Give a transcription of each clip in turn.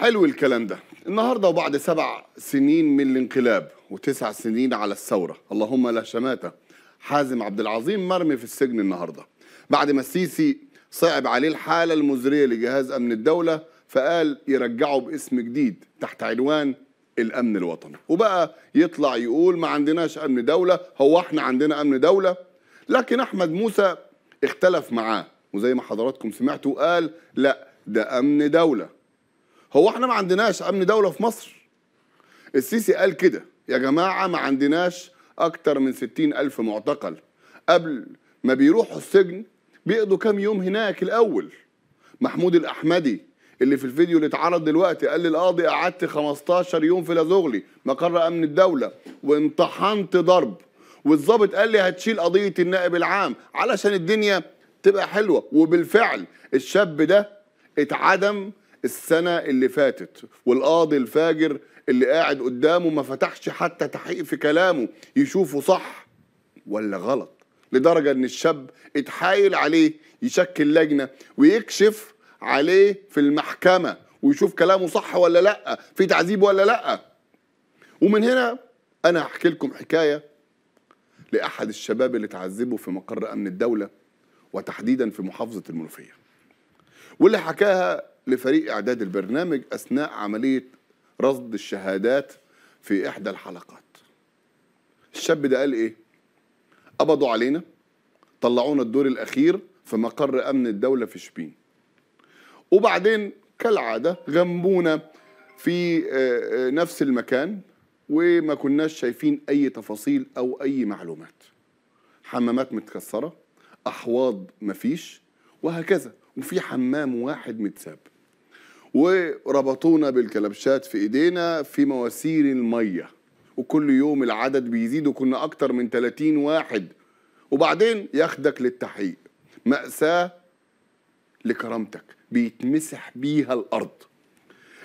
حلو الكلام ده النهارده وبعد سبع سنين من الانقلاب وتسع سنين على الثوره اللهم لا شماته حازم عبد العظيم مرمي في السجن النهارده بعد ما السيسي صعب عليه الحاله المزريه لجهاز امن الدوله فقال يرجعه باسم جديد تحت عنوان الامن الوطني وبقى يطلع يقول ما عندناش امن دوله هو احنا عندنا امن دوله لكن احمد موسى اختلف معاه وزي ما حضراتكم سمعتوا قال لا ده امن دوله هو احنا ما عندناش امن دوله في مصر السيسي قال كده يا جماعه ما عندناش اكتر من ستين الف معتقل قبل ما بيروحوا السجن بيقضوا كام يوم هناك الاول محمود الاحمدي اللي في الفيديو اللي اتعرض دلوقتي قال لي القاضي قعدت 15 يوم في لازغلي مقر امن الدوله وامتحنت ضرب والظابط قال لي هتشيل قضيه النائب العام علشان الدنيا تبقى حلوه وبالفعل الشاب ده اتعدم السنه اللي فاتت والقاضي الفاجر اللي قاعد قدامه ما فتحش حتى تحقيق في كلامه يشوفه صح ولا غلط لدرجه ان الشاب اتحايل عليه يشكل لجنه ويكشف عليه في المحكمه ويشوف كلامه صح ولا لا في تعذيب ولا لا ومن هنا انا هحكي لكم حكايه لاحد الشباب اللي تعذبوا في مقر امن الدوله وتحديدا في محافظه المنوفيه واللي حكاها لفريق إعداد البرنامج أثناء عملية رصد الشهادات في إحدى الحلقات الشاب ده قال إيه؟ قبضوا علينا طلعونا الدور الأخير في مقر أمن الدولة في شبين وبعدين كالعادة غمبونا في آه، آه، نفس المكان وما كناش شايفين أي تفاصيل أو أي معلومات حمامات متكسرة أحواض مفيش وهكذا وفي حمام واحد متساب وربطونا بالكلبشات في ايدينا في مواسير الميه وكل يوم العدد بيزيد وكنا اكتر من 30 واحد وبعدين ياخدك للتحقيق مأساة لكرامتك بيتمسح بيها الارض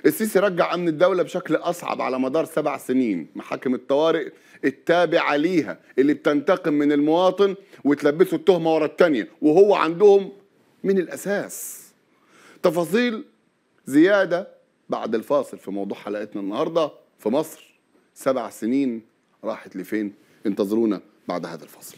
السيسي رجع امن الدوله بشكل اصعب على مدار سبع سنين محاكم الطوارئ التابعه ليها اللي بتنتقم من المواطن وتلبسه التهمه ورا الثانيه وهو عندهم من الاساس تفاصيل زيادة بعد الفاصل في موضوع حلقتنا النهاردة في مصر سبع سنين راحت لفين انتظرونا بعد هذا الفاصل